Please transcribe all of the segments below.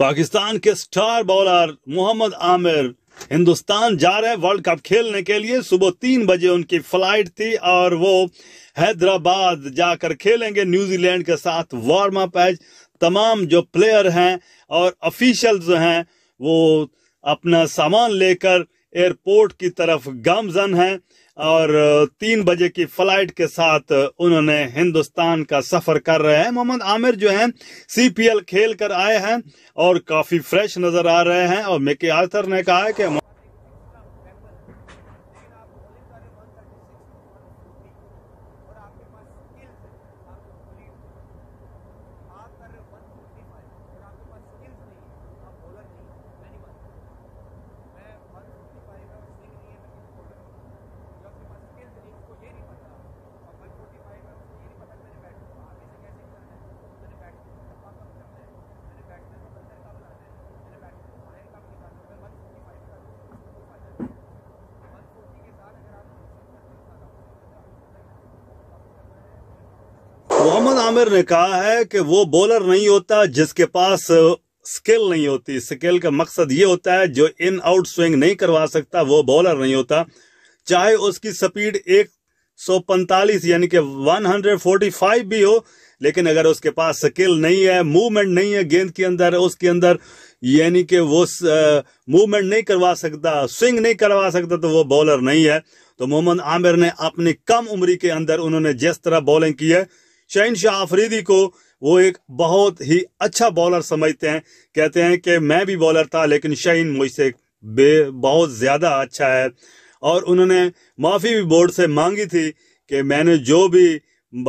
पाकिस्तान के star bowler Mohammad Amir Hindustan जा रहे वर्ल्ड कप खेलने के लिए सुबह तीन बजे उनकी फ्लाइट थी और वो हैदराबाद जाकर खेलेंगे न्यूजीलैंड के साथ वार्म अप एज तमाम जो प्लेयर हैं और ऑफिशियल जो हैं वो अपना सामान लेकर एयरपोर्ट की तरफ गामजन हैं और तीन बजे की फ्लाइट के साथ उन्होंने हिंदुस्तान का सफर कर रहे हैं मोहम्मद आमिर जो हैं सीपीएल खेल कर आए हैं और काफी फ्रेश नजर आ रहे हैं और मेके आर्थर ने कहा है कि मोहम्मद आमिर ने कहा है कि वो बॉलर नहीं होता जिसके पास स्किल नहीं होती स्किल का मकसद ये होता है जो इन आउट स्विंग नहीं करवा सकता वो बॉलर नहीं होता चाहे उसकी स्पीड एक सौ पैंतालीस यानी कि 145 भी हो लेकिन अगर उसके पास स्किल नहीं है मूवमेंट नहीं है गेंद के अंदर उसके अंदर यानी कि वो मूवमेंट नहीं करवा सकता स्विंग नहीं करवा सकता तो वो बॉलर नहीं है तो मोहम्मद आमिर ने अपनी कम उम्र के अंदर उन्होंने जिस तरह बॉलिंग की है शहीन शाह आफरीदी को वो एक बहुत ही अच्छा बॉलर समझते हैं कहते हैं कि मैं भी बॉलर था लेकिन शहीन मुझसे बे बहुत ज़्यादा अच्छा है और उन्होंने माफ़ी भी बोर्ड से मांगी थी कि मैंने जो भी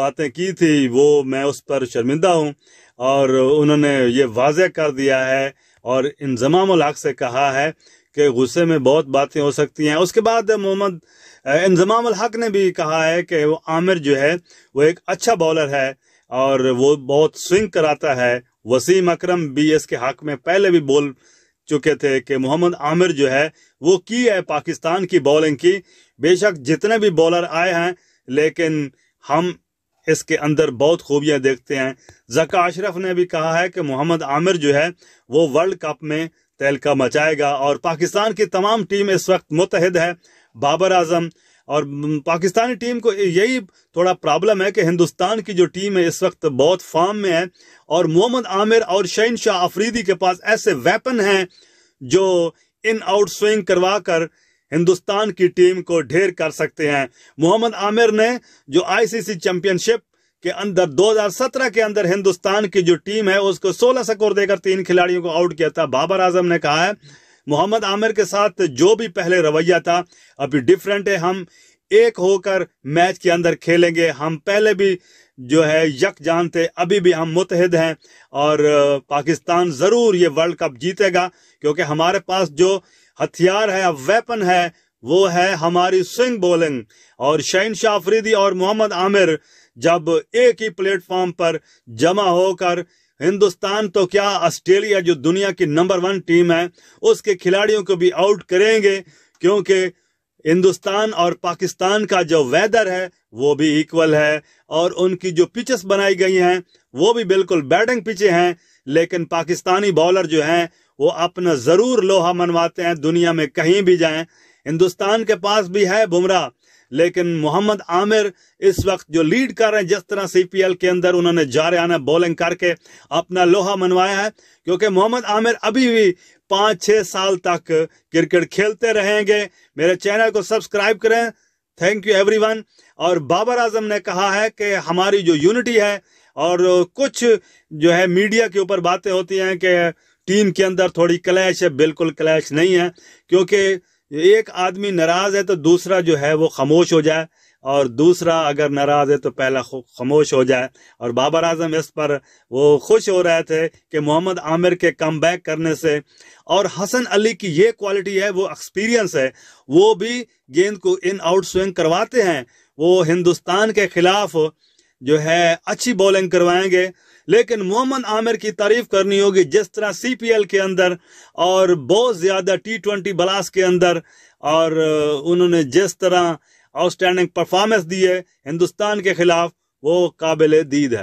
बातें की थी वो मैं उस पर शर्मिंदा हूँ और उन्होंने ये वाजह कर दिया है और इंजमाम से कहा है कि गुस्से में बहुत बातें हो सकती हैं उसके बाद मोहम्मद इंजमाम हक ने भी कहा है कि वो आमिर जो है वो एक अच्छा बॉलर है और वो बहुत स्विंग कराता है वसीम अकरम बी एस के हक में पहले भी बोल चुके थे कि मोहम्मद आमिर जो है वो की है पाकिस्तान की बॉलिंग की बेशक जितने भी बॉलर आए हैं लेकिन हम इसके अंदर बहुत खूबियां देखते हैं जका अशरफ ने भी कहा है कि मोहम्मद आमिर जो है वो वर्ल्ड कप में तहलका मचाएगा और पाकिस्तान की तमाम टीम इस वक्त मुतहद है बाबर आजम और पाकिस्तानी टीम को यही थोड़ा प्रॉब्लम है कि हिंदुस्तान की जो टीम है इस वक्त बहुत फॉर्म में है और मोहम्मद आमिर और शहीन शाह अफरीदी के पास ऐसे वेपन हैं जो इन आउट स्विंग करवा कर हिंदुस्तान की टीम को ढेर कर सकते हैं मोहम्मद आमिर ने जो आईसीसी चैंपियनशिप के अंदर 2017 के अंदर हिंदुस्तान की जो टीम है उसको 16 स्कोर देकर तीन खिलाड़ियों को आउट किया था बाबर आजम ने कहा है मोहम्मद आमिर के साथ जो भी पहले रवैया था अभी डिफरेंट है हम एक होकर मैच के अंदर खेलेंगे हम पहले भी जो है यक जानते अभी भी हम मुतहद हैं और पाकिस्तान ज़रूर ये वर्ल्ड कप जीतेगा क्योंकि हमारे पास जो हथियार है वेपन है वो है हमारी स्विंग बॉलिंग और शैन शाफरीदी और मोहम्मद आमिर जब एक ही प्लेटफॉर्म पर जमा होकर हिंदुस्तान तो क्या ऑस्ट्रेलिया जो दुनिया की नंबर वन टीम है उसके खिलाड़ियों को भी आउट करेंगे क्योंकि हिंदुस्तान और पाकिस्तान का जो वेदर है वो भी इक्वल है और उनकी जो पिचेस बनाई गई हैं वो भी बिल्कुल बैटिंग पिचे हैं लेकिन पाकिस्तानी बॉलर जो हैं वो अपना ज़रूर लोहा मनवाते हैं दुनिया में कहीं भी जाएं हिंदुस्तान के पास भी है बुमराह लेकिन मोहम्मद आमिर इस वक्त जो लीड कर रहे हैं जिस तरह सीपीएल के अंदर उन्होंने जारियाना बॉलिंग करके अपना लोहा मनवाया है क्योंकि मोहम्मद आमिर अभी भी पाँच छः साल तक क्रिकेट खेलते रहेंगे मेरे चैनल को सब्सक्राइब करें थैंक यू एवरीवन और बाबर आजम ने कहा है कि हमारी जो यूनिटी है और कुछ जो है मीडिया के ऊपर बातें होती हैं कि टीम के अंदर थोड़ी क्लैश है बिल्कुल क्लैश नहीं है क्योंकि एक आदमी नाराज है तो दूसरा जो है वो खामोश हो जाए और दूसरा अगर नाराज है तो पहला खामोश हो जाए और बाबर आजम इस पर वो खुश हो रहे थे कि मोहम्मद आमिर के कम बैक करने से और हसन अली की ये क्वालिटी है वो एक्सपीरियंस है वो भी गेंद को इन आउट स्विंग करवाते हैं वो हिंदुस्तान के खिलाफ जो है अच्छी बॉलिंग करवाएंगे लेकिन मोहम्मद आमिर की तारीफ करनी होगी जिस तरह सीपीएल के अंदर और बहुत ज़्यादा टी ट्वेंटी बलास के अंदर और उन्होंने जिस तरह आउटस्टैंडिंग परफॉर्मेंस दी है हिंदुस्तान के खिलाफ वो काबिल दीद है